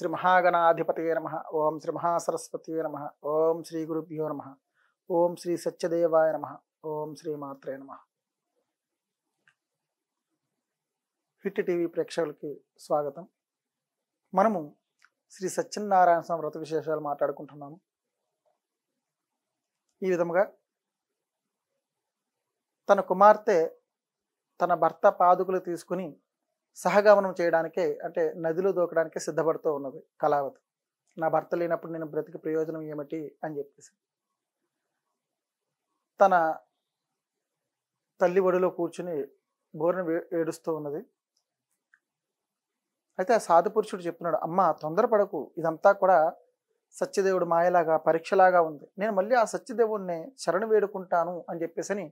శ్రీ మహాగణాధిపతయ నమ ఓం శ్రీ మహాసరస్వతయ నమ ఓం శ్రీ గురుభ్యో నమ ఓం శ్రీ సత్యదేవాయ నమ ఓం శ్రీ మాత్రే నమ హిట్ టీవీ ప్రేక్షకులకి స్వాగతం మనము శ్రీ సత్యనారాయణ స్వామి వ్రత విశేషాలు మాట్లాడుకుంటున్నాము ఈ విధముగా తన కుమార్తె తన భర్త పాదుకులు తీసుకుని సహగమనం చేయడానికే అంటే నదిలో దూకడానికే సిద్ధపడుతూ ఉన్నది కళావతి నా భర్త లేనప్పుడు నేను బ్రతికి ప్రయోజనం ఏమిటి అని చెప్పేసి తన తల్లి ఒడిలో కూర్చుని బోరును ఏడుస్తూ ఉన్నది అయితే ఆ సాధు పురుషుడు చెప్తున్నాడు అమ్మ తొందరపడకు ఇదంతా కూడా సత్యదేవుడు మాయలాగా పరీక్షలాగా ఉంది నేను మళ్ళీ ఆ సత్యదేవుడిని శరణు వేడుకుంటాను అని చెప్పేసి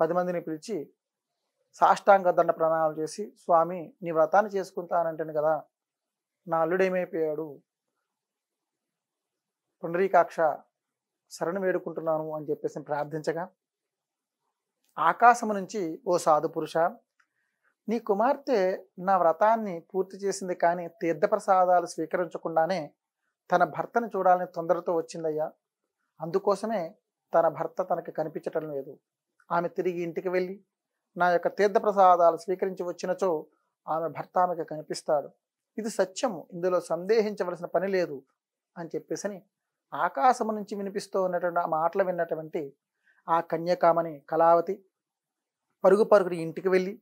పది మందిని పిలిచి సాష్టాంగ దండ ప్రణాళం చేసి స్వామి నీ వ్రతాన్ని చేసుకుంటానంటాను కదా నా అల్లుడేమైపోయాడు పునరీకాక్ష శరణు వేడుకుంటున్నాను అని చెప్పేసి ప్రార్థించగా ఆకాశము నుంచి ఓ సాధు పురుష నీ కుమార్తె నా వ్రతాన్ని పూర్తి చేసింది కానీ తీర్థప్రసాదాలు స్వీకరించకుండానే తన భర్తను చూడాలని తొందరతో వచ్చిందయ్యా అందుకోసమే తన భర్త తనకి కనిపించటం లేదు ఆమె తిరిగి ఇంటికి వెళ్ళి నా యొక్క తీర్థప్రసాదాలు స్వీకరించి వచ్చినచో ఆమె భర్త ఆమెకు కనిపిస్తాడు ఇది సత్యము ఇందులో సందేహించవలసిన పని లేదు అని చెప్పేసి ఆకాశము నుంచి వినిపిస్తూ ఉన్నటువంటి ఆ మాటలు విన్నటువంటి ఆ కన్యకామని కళావతి పరుగు పరుగుని ఇంటికి వెళ్ళి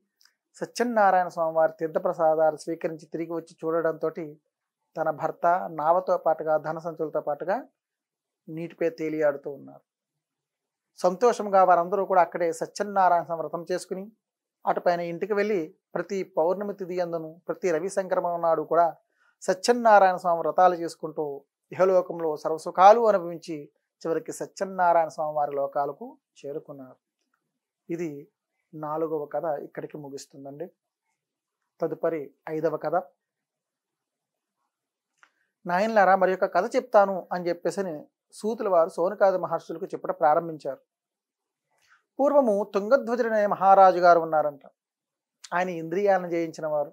సత్యనారాయణ స్వామివారి తీర్థప్రసాదాలు స్వీకరించి తిరిగి వచ్చి చూడడంతో తన భర్త నావతో పాటుగా ధన సంచులతో పాటుగా నీటిపై తేలియాడుతూ ఉన్నారు సంతోషంగా వారందరూ కూడా అక్కడే సత్యనారాయణ సంవ్రతం చేసుకుని అటుపైన ఇంటికి వెళ్ళి ప్రతి పౌర్ణమి తిథి అందును ప్రతి రవి సంక్రమణ నాడు కూడా సత్యనారాయణ స్వామి వ్రతాలు చేసుకుంటూ ఇహలోకంలో సర్వసుఖాలు అనుభవించి చివరికి సత్యనారాయణ స్వామి వారి లోకాలకు చేరుకున్నారు ఇది నాలుగవ కథ ఇక్కడికి ముగుస్తుందండి తదుపరి ఐదవ కథ నాయన్లారా మరి యొక్క కథ చెప్తాను అని చెప్పేసి సూతుల వారు సోనకాది మహర్షులకు చెప్పట ప్రారంభించారు పూర్వము తుంగధ్వజుడనే మహారాజు గారు ఉన్నారంట ఆయన ఇంద్రియాలను జయించిన వారు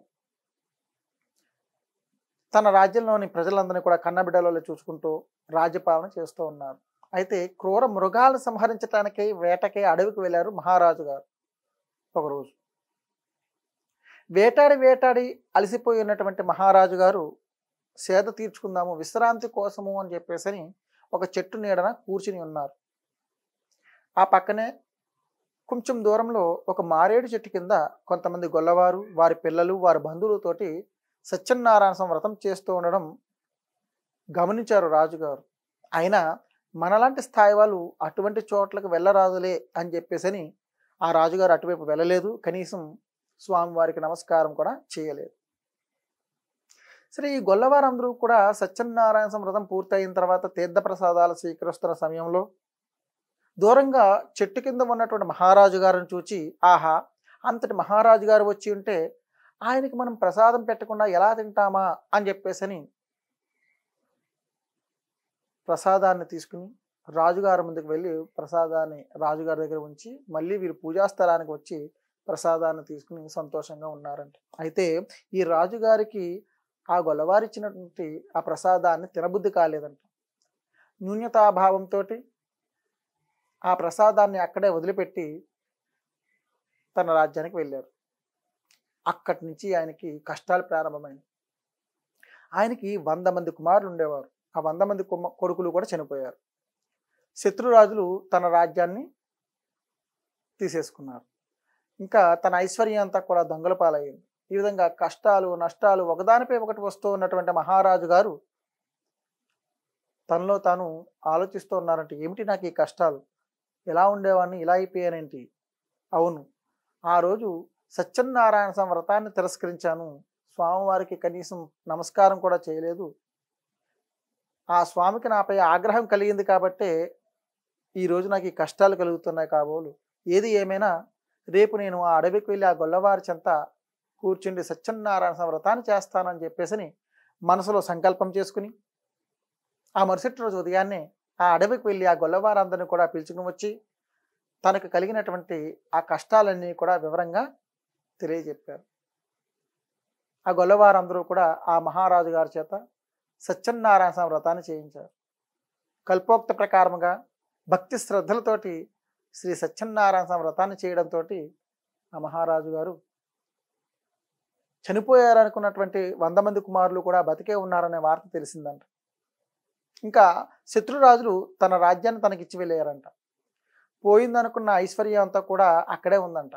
తన రాజ్యంలోని ప్రజలందరినీ కూడా కన్నబిడ్డలలో చూసుకుంటూ రాజ్యపాలన చేస్తూ ఉన్నారు అయితే క్రూర మృగాలను సంహరించడానికి వేటకై అడవికి వెళ్ళారు మహారాజు గారు ఒకరోజు వేటాడి వేటాడి అలసిపోయి ఉన్నటువంటి మహారాజు గారు సేద తీర్చుకుందాము విశ్రాంతి కోసము అని చెప్పేసి ఒక చెట్టు నీడన కూర్చుని ఉన్నారు ఆ పక్కనే కొంచెం దూరంలో ఒక మారేడు చెట్టు కింద కొంతమంది గొల్లవారు వారి పిల్లలు వారి బంధువులతోటి సత్యనారాయణ సంవ్రతం చేస్తూ ఉండడం గమనించారు రాజుగారు అయినా మనలాంటి స్థాయి వాళ్ళు అటువంటి చోట్లకు వెళ్ళరాదులే అని చెప్పేసని ఆ రాజుగారు అటువైపు వెళ్ళలేదు కనీసం స్వామివారికి నమస్కారం కూడా చేయలేదు సరే ఈ గొల్లవారందరూ కూడా సత్యనారాయణ సంవ్రతం పూర్తయిన తర్వాత తీర్థ ప్రసాదాలు స్వీకరిస్తున్న సమయంలో దూరంగా చెట్టు కింద ఉన్నటువంటి మహారాజు గారిని చూచి ఆహా అంతటి మహారాజు గారు వచ్చి ఉంటే ఆయనకి మనం ప్రసాదం పెట్టకుండా ఎలా తింటామా అని చెప్పేసని ప్రసాదాన్ని తీసుకుని రాజుగారి ముందుకు వెళ్ళి ప్రసాదాన్ని రాజుగారి దగ్గర ఉంచి మళ్ళీ వీరు పూజాస్థలానికి వచ్చి ప్రసాదాన్ని తీసుకుని సంతోషంగా ఉన్నారంట అయితే ఈ రాజుగారికి ఆ గొల్లవారిచ్చినటువంటి ఆ ప్రసాదాన్ని తినబుద్ధి కాలేదంట న్యూన్యతాభావంతో ఆ ప్రసాదాన్ని అక్కడే వదిలిపెట్టి తన రాజ్యానికి వెళ్ళారు అక్కడి నుంచి ఆయనకి కష్టాలు ప్రారంభమైనవి ఆయనకి వంద మంది కుమారులు ఉండేవారు ఆ వంద మంది కొడుకులు కూడా చనిపోయారు శత్రురాజులు తన రాజ్యాన్ని తీసేసుకున్నారు ఇంకా తన ఐశ్వర్యం అంతా కూడా దొంగల పాలయ్యింది ఈ విధంగా కష్టాలు నష్టాలు ఒకదానిపై ఒకటి వస్తూ ఉన్నటువంటి మహారాజు గారు తనలో తాను ఆలోచిస్తూ ఉన్నారంటే ఏమిటి నాకు ఈ కష్టాలు ఎలా ఉండేవాడిని ఇలా అయిపోయానేంటి అవును ఆ రోజు సత్యనారాయణ వ్రతాన్ని తిరస్కరించాను స్వామివారికి కనీసం నమస్కారం కూడా చేయలేదు ఆ స్వామికి నాపై ఆగ్రహం కలిగింది కాబట్టే ఈరోజు నాకు ఈ కష్టాలు కలుగుతున్నాయి కాబోలు ఏది ఏమైనా రేపు నేను ఆ అడవికి వెళ్ళి ఆ గొల్లవారి చెంత కూర్చుండి సత్యనారాయణ వ్రతాన్ని చేస్తానని చెప్పేసి మనసులో సంకల్పం చేసుకుని ఆ మరుసటి రోజు ఉదయాన్నే ఆ అడవికి వెళ్ళి ఆ గొల్లవారందరినీ కూడా పిలుచుకుని వచ్చి తనకు కలిగినటువంటి ఆ కష్టాలన్నీ కూడా వివరంగా తెలియజెప్పారు ఆ గొల్లవారందరూ కూడా ఆ మహారాజు గారి చేత సత్యనారాయణ స్వామి వ్రతాన్ని చేయించారు కల్పోక్త ప్రకారముగా భక్తి శ్రద్ధలతోటి శ్రీ సత్యనారాయణ స్వామి వ్రతాన్ని చేయడంతో ఆ మహారాజు గారు చనిపోయారనుకున్నటువంటి వంద మంది కుమారులు కూడా బతికే ఉన్నారనే వార్త తెలిసిందంట ఇంకా శత్రురాజులు తన రాజ్యాన్ని తనకిచ్చి వెళ్ళారంట పోయిందనుకున్న ఐశ్వర్యం అంతా కూడా అక్కడే ఉందంట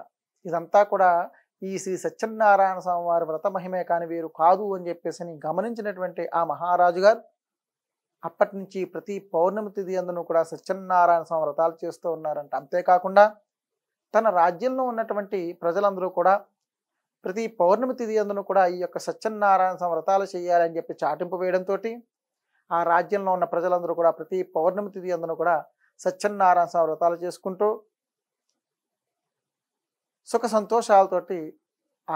ఇదంతా కూడా ఈ శ్రీ సత్యనారాయణ స్వామి వారి వ్రత మహిమే కాని వీరు కాదు అని చెప్పేసి గమనించినటువంటి ఆ మహారాజు గారు అప్పటి నుంచి ప్రతి పౌర్ణమి తిథి అందును కూడా సత్యనారాయణ స్వామి వ్రతాలు చేస్తూ ఉన్నారంట అంతేకాకుండా తన రాజ్యంలో ఉన్నటువంటి ప్రజలందరూ కూడా ప్రతి పౌర్ణమి తిథి అందును కూడా ఈ యొక్క సత్యనారాయణ సంవ్రతాలు చేయాలని చెప్పి చాటింపు వేయడంతో ఆ రాజ్యంలో ఉన్న ప్రజలందరూ కూడా ప్రతి పౌర్ణమి తిథి అందును కూడా సత్యనారాయణ సంవ్రతాలు చేసుకుంటూ సుఖ సంతోషాలతోటి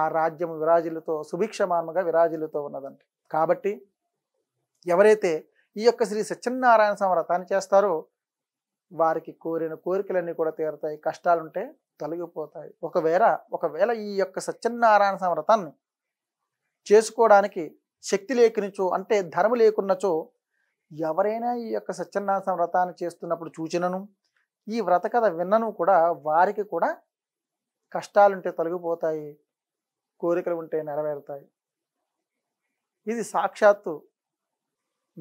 ఆ రాజ్యం విరాజులతో సుభిక్షమానముగా విరాజులతో ఉన్నదండి కాబట్టి ఎవరైతే ఈ యొక్క శ్రీ సత్యనారాయణ సంవ్రతాన్ని చేస్తారో వారికి కోరిన కోరికలన్నీ కూడా తీరుతాయి కష్టాలుంటే తొలగిపోతాయి ఒకవేళ ఒకవేళ ఈ యొక్క సత్యనారాయణ సమరతాన్ని చేసుకోవడానికి శక్తి లేకునిచో అంటే ధర్మ లేకున్నచో ఎవరైనా ఈ యొక్క సత్యనారాయణ వ్రతాన్ని చేస్తున్నప్పుడు చూచినను ఈ వ్రత కథ విన్నను కూడా వారికి కూడా కష్టాలుంటే తొలగిపోతాయి కోరికలు ఉంటే నెరవేరుతాయి ఇది సాక్షాత్తు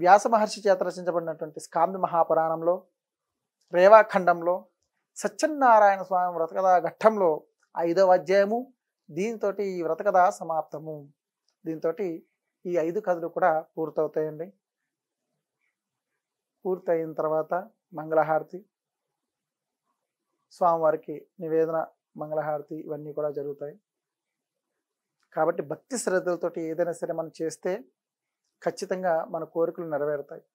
వ్యాస మహర్షి చేత రచించబడినటువంటి స్కాంద మహాపురాణంలో రేవాఖండంలో సత్యనారాయణ స్వామి వ్రతకథ ఘట్టంలో ఐదవ అధ్యాయము దీంతో ఈ వ్రతకథ సమాప్తము దీంతో ఈ ఐదు కథలు కూడా పూర్తవుతాయండి పూర్తయిన తర్వాత మంగళహారతి స్వామివారికి నివేదన మంగళహారతి ఇవన్నీ కూడా జరుగుతాయి కాబట్టి భక్తి శ్రద్ధలతోటి ఏదైనా సరే మనం చేస్తే ఖచ్చితంగా మన కోరికలు నెరవేరుతాయి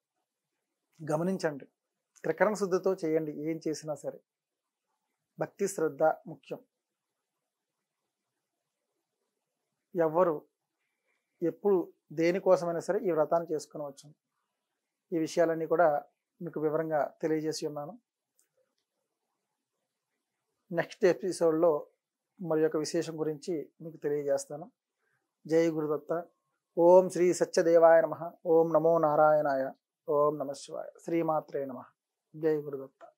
గమనించండి త్రికరణ శుద్ధితో చేయండి ఏం చేసినా సరే భక్తి శ్రద్ధ ముఖ్యం ఎవ్వరు ఎప్పుడు దేనికోసమైనా సరే ఈ వ్రతాన్ని వచ్చాను ఈ విషయాలన్నీ కూడా మీకు వివరంగా తెలియజేసి ఉన్నాను నెక్స్ట్ ఎపిసోడ్లో మరి యొక్క విశేషం గురించి మీకు తెలియజేస్తాను జై గురుదత్త ఓం శ్రీ సత్యదేవాయ నమ ఓం నమో నారాయణాయ ఓం నమ శివాయ శ్రీమాత్రే నమ జై గురుదత్త